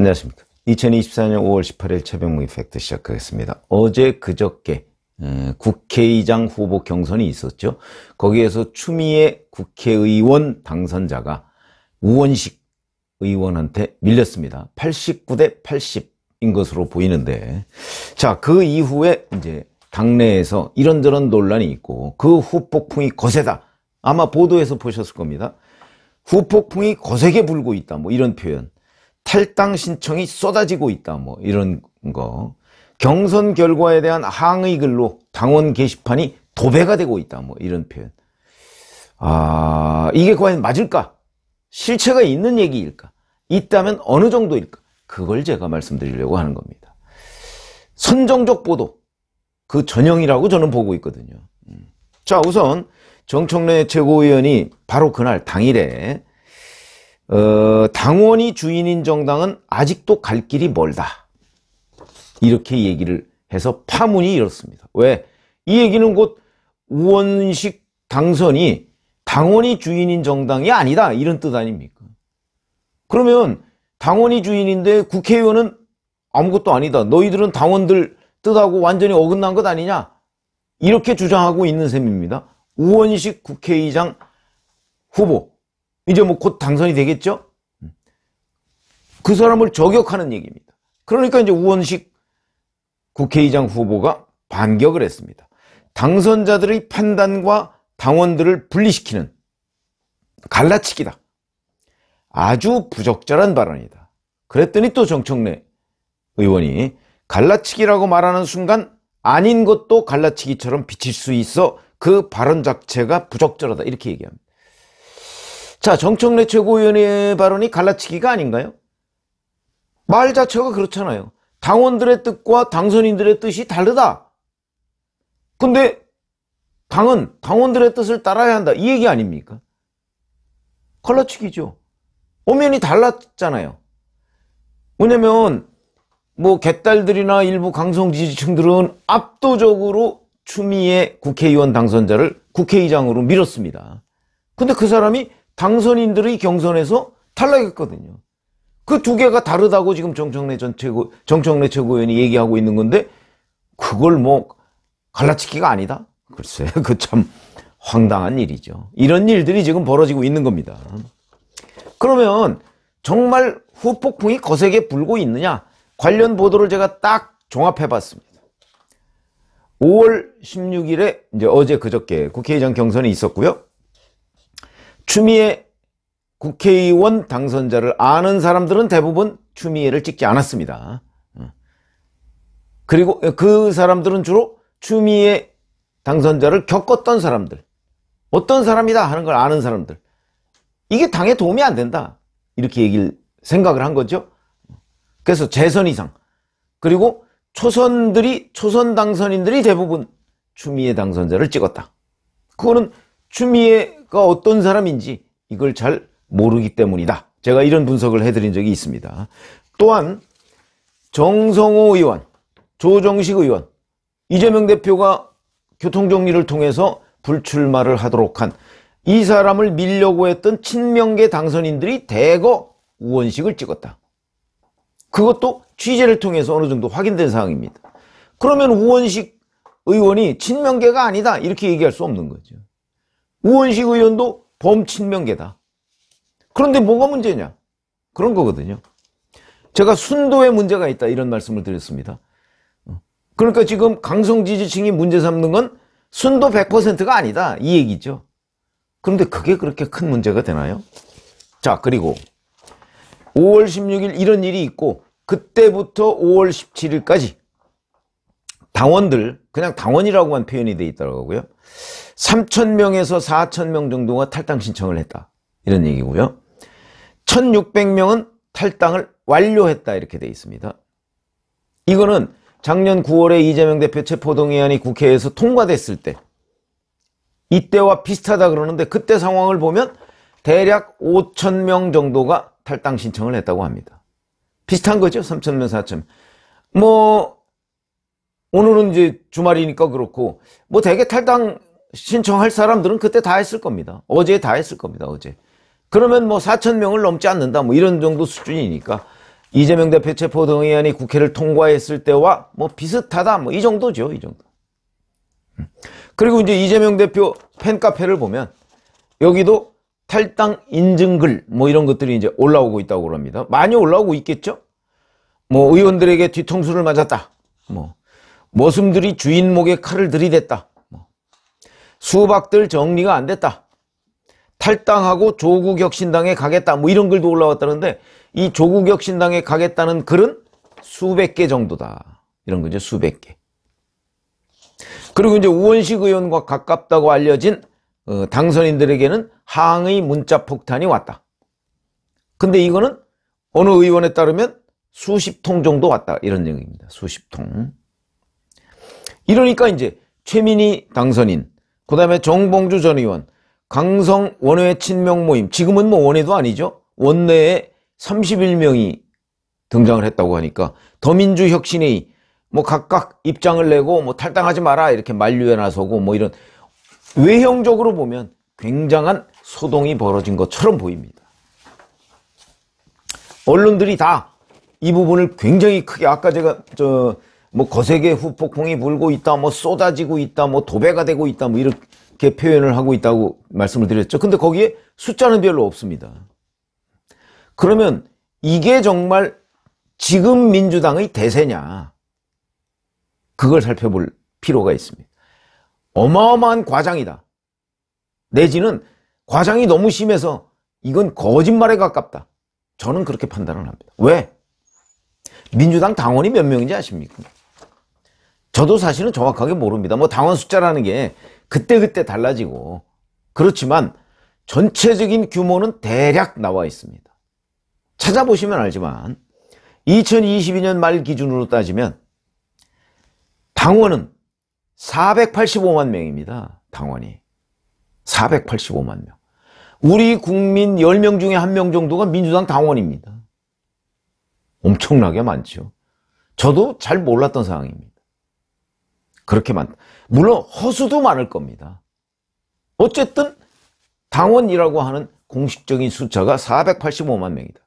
안녕하십니까. 2024년 5월 18일 최병무 이펙트 시작하겠습니다. 어제 그저께 국회의장 후보 경선이 있었죠. 거기에서 추미애 국회의원 당선자가 우원식 의원한테 밀렸습니다. 89대 80인 것으로 보이는데 자, 그 이후에 이제 당내에서 이런저런 논란이 있고 그 후폭풍이 거세다. 아마 보도에서 보셨을 겁니다. 후폭풍이 거세게 불고 있다. 뭐 이런 표현. 탈당 신청이 쏟아지고 있다 뭐 이런 거 경선 결과에 대한 항의 글로 당원 게시판이 도배가 되고 있다 뭐 이런 표현 아 이게 과연 맞을까 실체가 있는 얘기일까 있다면 어느 정도일까 그걸 제가 말씀드리려고 하는 겁니다 선정적 보도 그 전형이라고 저는 보고 있거든요 음. 자 우선 정청래 최고위원이 바로 그날 당일에 어, 당원이 주인인 정당은 아직도 갈 길이 멀다. 이렇게 얘기를 해서 파문이 이렇습니다 왜? 이 얘기는 곧 우원식 당선이 당원이 주인인 정당이 아니다. 이런 뜻 아닙니까? 그러면 당원이 주인인데 국회의원은 아무것도 아니다. 너희들은 당원들 뜻하고 완전히 어긋난 것 아니냐? 이렇게 주장하고 있는 셈입니다. 우원식 국회의장 후보 이제 뭐 곧 당선이 되겠죠? 음. 그 사람을 저격하는 얘기입니다. 그러니까 이제 우원식 국회의장 후보가 반격을 했습니다. 당선자들의 판단과 당원들을 분리시키는 갈라치기다. 아주 부적절한 발언이다. 그랬더니 또 정청래 의원이 갈라치기라고 말하는 순간 아닌 것도 갈라치기처럼 비칠 수 있어 그 발언 자체가 부적절하다 이렇게 얘기합니다. 자, 정청래 최고위원의 발언이 갈라치기가 아닌가요? 말 자체가 그렇잖아요. 당원들의 뜻과 당선인들의 뜻이 다르다. 근데 당은 당원들의 뜻을 따라야 한다. 이 얘기 아닙니까? 갈라치기죠. 엄연히 달랐잖아요. 왜냐면 뭐 개딸들이나 일부 강성 지지층들은 압도적으로 추미애 국회의원 당선자를 국회의장으로 밀었습니다. 근데 그 사람이 당선인들의 경선에서 탈락했거든요. 그 두 개가 다르다고 지금 정청래 전 최고, 정청래 최고위원이 얘기하고 있는 건데, 그걸 뭐, 갈라치기가 아니다? 글쎄, 그참 황당한 일이죠. 이런 일들이 지금 벌어지고 있는 겁니다. 그러면 정말 후폭풍이 거세게 불고 있느냐? 관련 보도를 제가 딱 종합해 봤습니다. 5월 16일에 이제 어제 그저께 국회의장 경선이 있었고요. 추미애 국회의원 당선자를 아는 사람들은 대부분 추미애를 찍지 않았습니다. 어. 그리고 그 사람들은 주로 추미애 당선자를 겪었던 사람들, 어떤 사람이다 하는 걸 아는 사람들. 이게 당에 도움이 안 된다. 이렇게 얘기를 생각을 한 거죠. 그래서 재선 이상 그리고 초선들이 초선 당선인들이 대부분 추미애 당선자를 찍었다. 그거는 추미애 어떤 사람인지 이걸 잘 모르기 때문이다. 제가 이런 분석을 해드린 적이 있습니다. 또한 정성호 의원, 조정식 의원, 이재명 대표가 교통정리를 통해서 불출마를 하도록 한 이 사람을 밀려고 했던 친명계 당선인들이 대거 우원식을 찍었다. 그것도 취재를 통해서 어느 정도 확인된 상황입니다. 그러면 우원식 의원이 친명계가 아니다 이렇게 얘기할 수 없는 거죠. 우원식 의원도 범친명계다. 그런데 뭐가 문제냐? 그런 거거든요. 제가 순도에 문제가 있다 이런 말씀을 드렸습니다. 어. 그러니까 지금 강성 지지층이 문제 삼는 건 순도 100%가 아니다 이 얘기죠. 그런데 그게 그렇게 큰 문제가 되나요? 자 그리고 5월 16일 이런 일이 있고 그때부터 5월 17일까지 당원들 그냥 당원이라고만 표현이 돼 있더라고요. 3천 명에서 4천 명 정도가 탈당 신청을 했다 이런 얘기고요. 1,600명은 탈당을 완료했다 이렇게 돼 있습니다. 이거는 작년 9월에 이재명 대표 체포동의안이 국회에서 통과됐을 때 이때와 비슷하다 그러는데 그때 상황을 보면 대략 5천 명 정도가 탈당 신청을 했다고 합니다. 비슷한 거죠. 3천 명, 4천 명. 뭐 오늘은 이제 주말이니까 그렇고 뭐 대개 탈당 신청할 사람들은 그때 다 했을 겁니다. 어제 다 했을 겁니다. 어제. 그러면 뭐 4천 명을 넘지 않는다. 뭐 이런 정도 수준이니까 이재명 대표 체포 동의안이 국회를 통과했을 때와 뭐 비슷하다. 뭐 이 정도죠. 이 정도. 음. 그리고 이제 이재명 대표 팬카페를 보면 여기도 탈당 인증글 뭐 이런 것들이 이제 올라오고 있다고 그럽니다. 많이 올라오고 있겠죠? 뭐 의원들에게 뒤통수를 맞았다. 뭐 머슴들이 주인 목의 칼을 들이댔다. 뭐. 수박들 정리가 안 됐다. 탈당하고 조국혁신당에 가겠다. 뭐 이런 글도 올라왔다는데 이 조국혁신당에 가겠다는 글은 수백 개 정도다. 이런 거죠. 수백 개. 그리고 이제 우원식 의원과 가깝다고 알려진 어, 당선인들에게는 항의 문자 폭탄이 왔다. 근데 이거는 어느 의원에 따르면 수십 통 정도 왔다. 이런 얘기입니다. 수십 통. 이러니까 이제 최민희 당선인, 그 다음에 정봉주 전 의원, 강성 원외 친명 모임, 지금은 뭐 원외도 아니죠? 원내에 31명이 등장을 했다고 하니까 더민주 혁신의뭐 각각 입장을 내고 뭐 탈당하지 마라 이렇게 만류에 나서고 뭐 이런 외형적으로 보면 굉장한 소동이 벌어진 것처럼 보입니다. 언론들이 다 이 부분을 굉장히 크게 아까 제가 저뭐 거세게 후폭풍이 불고 있다, 뭐 쏟아지고 있다, 뭐 도배가 되고 있다, 뭐 이렇게 표현을 하고 있다고 말씀을 드렸죠. 근데 거기에 숫자는 별로 없습니다. 그러면 이게 정말 지금 민주당의 대세냐? 그걸 살펴볼 필요가 있습니다. 어마어마한 과장이다. 내지는 과장이 너무 심해서 이건 거짓말에 가깝다. 저는 그렇게 판단을 합니다. 왜? 민주당 당원이 몇 명인지 아십니까? 저도 사실은 정확하게 모릅니다. 뭐 당원 숫자라는 게 그때그때 달라지고 그렇지만 전체적인 규모는 대략 나와 있습니다. 찾아보시면 알지만 2022년 말 기준으로 따지면 당원은 485만 명입니다. 당원이. 485만 명. 우리 국민 10명 중에 한 명 정도가 민주당 당원입니다. 엄청나게 많죠. 저도 잘 몰랐던 상황입니다. 그렇게 많다. 물론 허수도 많을 겁니다. 어쨌든 당원이라고 하는 공식적인 숫자가 485만 명이다.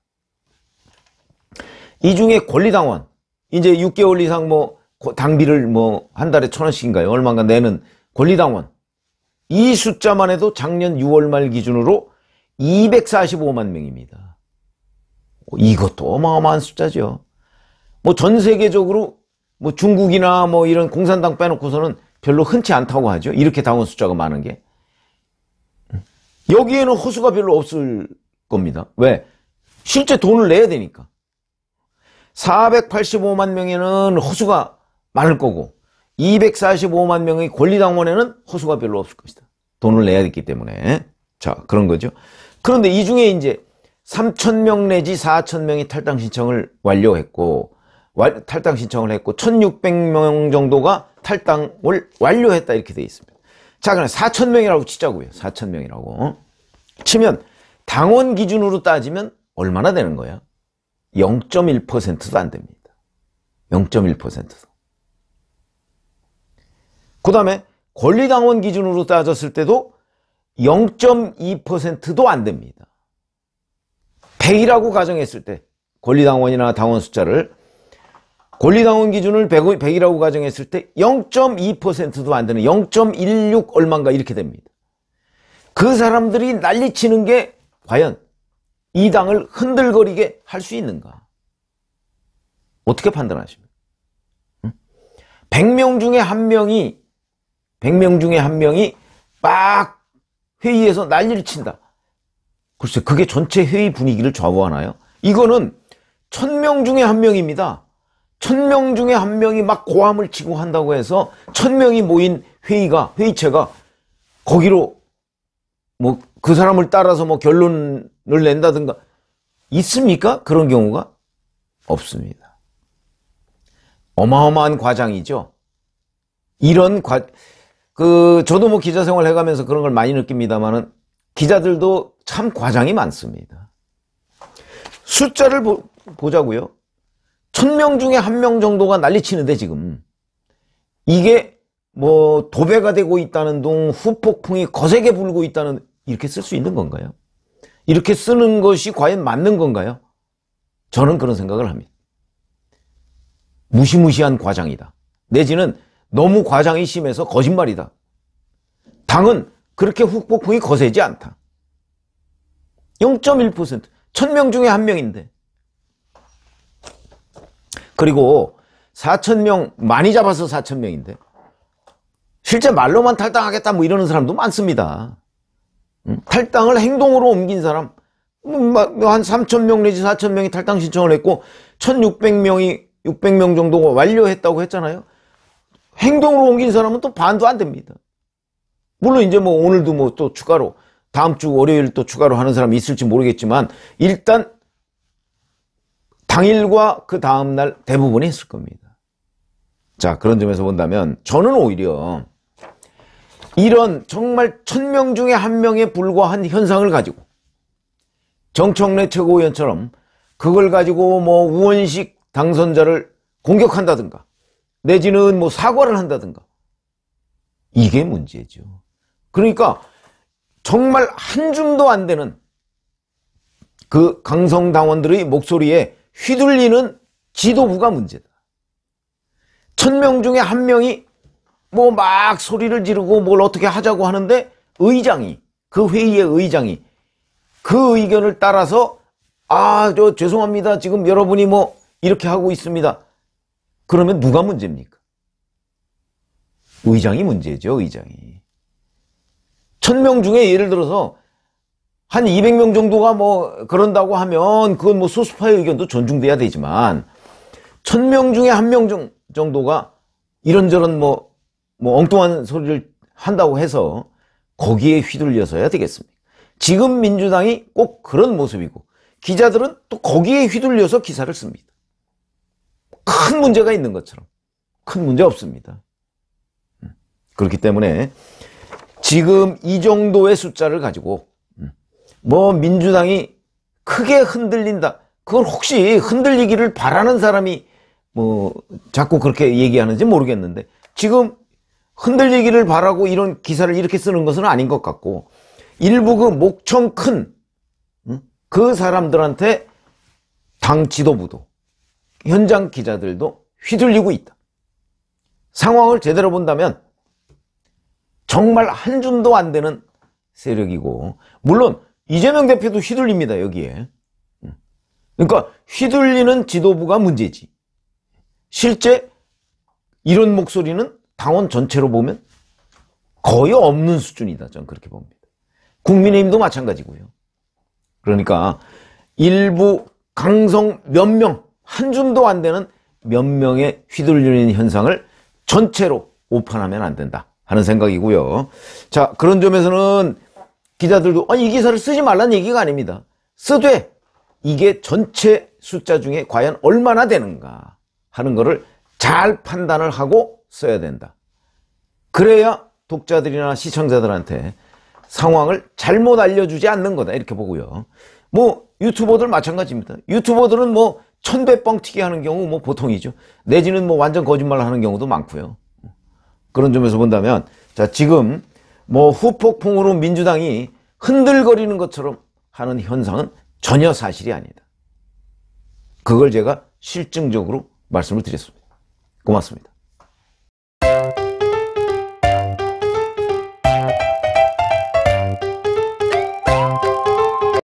이 중에 권리당원, 이제 6개월 이상 뭐 당비를 뭐 한 달에 천 원씩인가요? 얼마가 인 내는 권리당원. 이 숫자만 해도 작년 6월 말 기준으로 245만 명입니다. 어, 이것도 어마어마한 숫자죠. 뭐 전 세계적으로 뭐 중국이나 뭐 이런 공산당 빼놓고서는 별로 흔치 않다고 하죠. 이렇게 당원 숫자가 많은 게. 여기에는 호수가 별로 없을 겁니다. 왜? 실제 돈을 내야 되니까. 485만 명에는 호수가 많을 거고 245만 명의 권리당원에는 호수가 별로 없을 것이다. 돈을 내야 됐기 때문에. 자, 그런 거죠. 그런데 이 중에 이제 3천 명 내지 4천 명이 탈당 신청을 완료했고 탈당 신청을 했고 1600명 정도가 탈당을 완료했다 이렇게 돼 있습니다 자 그럼 4000명이라고 치자고요 4000명이라고 치면 당원 기준으로 따지면 얼마나 되는 거예요 0.1%도 안 됩니다 0.1%도 그 다음에 권리당원 기준으로 따졌을 때도 0.2%도 안 됩니다 100이라고 가정했을 때 권리당원이나 당원 숫자를 권리당원 기준을 100, 100이라고 가정했을 때 0.2%도 안 되는 0.16 얼마인가 이렇게 됩니다. 그 사람들이 난리치는 게 과연 이 당을 흔들거리게 할 수 있는가? 어떻게 판단하십니까? 100명 중에 한 명이 100명 중에 한 명이 막 회의에서 난리를 친다. 글쎄 그게 전체 회의 분위기를 좌우하나요? 이거는 1000명 중에 한 명입니다. 천명 중에 한 명이 막 고함을 치고 한다고 해서 천 명이 모인 회의가 회의체가 거기로 뭐 그 사람을 따라서 뭐 결론을 낸다든가 있습니까? 그런 경우가 없습니다. 어마어마한 과장이죠. 이런 과, 그, 저도 뭐 기자 생활 해가면서 그런 걸 많이 느낍니다만은 기자들도 참 과장이 많습니다. 숫자를 보, 보자고요. 천명 중에 한 명 정도가 난리치는데 지금 이게 뭐 도배가 되고 있다는 둥 후폭풍이 거세게 불고 있다는 이렇게 쓸 수 있는 건가요? 이렇게 쓰는 것이 과연 맞는 건가요? 저는 그런 생각을 합니다. 무시무시한 과장이다. 내지는 너무 과장이 심해서 거짓말이다. 당은 그렇게 후폭풍이 거세지 않다. 0.1%천 명 중에 한 명인데 그리고 4천명 많이 잡아서 4천명인데 실제 말로만 탈당하겠다 뭐 이러는 사람도 많습니다. 탈당을 행동으로 옮긴 사람 뭐, 뭐, 뭐 한 3천명 내지 4천명이 탈당 신청을 했고 1600명이 600명 정도가 완료했다고 했잖아요. 행동으로 옮긴 사람은 또 반도 안 됩니다. 물론 이제 뭐 오늘도 뭐 또 추가로 다음 주 월요일 또 추가로 하는 사람이 있을지 모르겠지만 일단 당일과 그 다음날 대부분이 했을 겁니다. 자, 그런 점에서 본다면 저는 오히려 이런 정말 천명 중에 한 명에 불과한 현상을 가지고 정청래 최고위원처럼 그걸 가지고 뭐 우원식 당선자를 공격한다든가 내지는 뭐 사과를 한다든가 이게 문제죠. 그러니까 정말 한 줌도 안 되는 그 강성 당원들의 목소리에 휘둘리는 지도부가 음. 문제다. 천명 중에 한 명이 뭐 막 소리를 지르고 뭘 어떻게 하자고 하는데 의장이 그 회의의 의장이 그 의견을 따라서 아저 죄송합니다 지금 여러분이 뭐 이렇게 하고 있습니다. 그러면 누가 문제입니까? 의장이 문제죠 의장이. 천명 중에 예를 들어서 한 200명 정도가 뭐 그런다고 하면 그건 뭐 소수파의 의견도 존중돼야 되지만 1000명 중에 한 명 정도가 이런저런 뭐, 뭐 엉뚱한 소리를 한다고 해서 거기에 휘둘려서야 되겠습니까? 지금 민주당이 꼭 그런 모습이고 기자들은 또 거기에 휘둘려서 기사를 씁니다. 큰 문제가 있는 것처럼 큰 문제 없습니다. 음. 그렇기 때문에 지금 이 정도의 숫자를 가지고 뭐 민주당이 크게 흔들린다. 그걸 혹시 흔들리기를 바라는 사람이 뭐 자꾸 그렇게 얘기하는지 모르겠는데 지금 흔들리기를 바라고 이런 기사를 이렇게 쓰는 것은 아닌 것 같고 일부 그 목청 큰 그 사람들한테 당 지도부도 현장 기자들도 휘둘리고 있다. 상황을 제대로 본다면 정말 한 줌도 안 되는 세력이고 물론 이재명 대표도 휘둘립니다 여기에 음. 그러니까 휘둘리는 지도부가 문제지 실제 이런 목소리는 당원 전체로 보면 거의 없는 수준이다 저는 그렇게 봅니다 국민의힘도 마찬가지고요 그러니까 일부 강성 몇 명, 한 줌도 안 되는 몇 명의 휘둘리는 현상을 전체로 오판하면 안 된다 하는 생각이고요. 자, 그런 점에서는 기자들도 아니 이 기사를 쓰지 말라는 얘기가 아닙니다. 써되 이게 전체 숫자 중에 과연 얼마나 되는가 하는 것을 잘 판단을 하고 써야 된다. 그래야 독자들이나 시청자들한테 상황을 잘못 알려주지 않는 거다 이렇게 보고요. 뭐 유튜버들 마찬가지입니다. 유튜버들은 뭐 천배 뻥튀기 하는 경우 뭐 보통이죠. 내지는 뭐 완전 거짓말 을 하는 경우도 많고요. 그런 점에서 본다면 자 지금 뭐 후폭풍으로 민주당이 흔들거리는 것처럼 하는 현상은 전혀 사실이 아니다. 그걸 제가 실증적으로 말씀을 드렸습니다. 고맙습니다.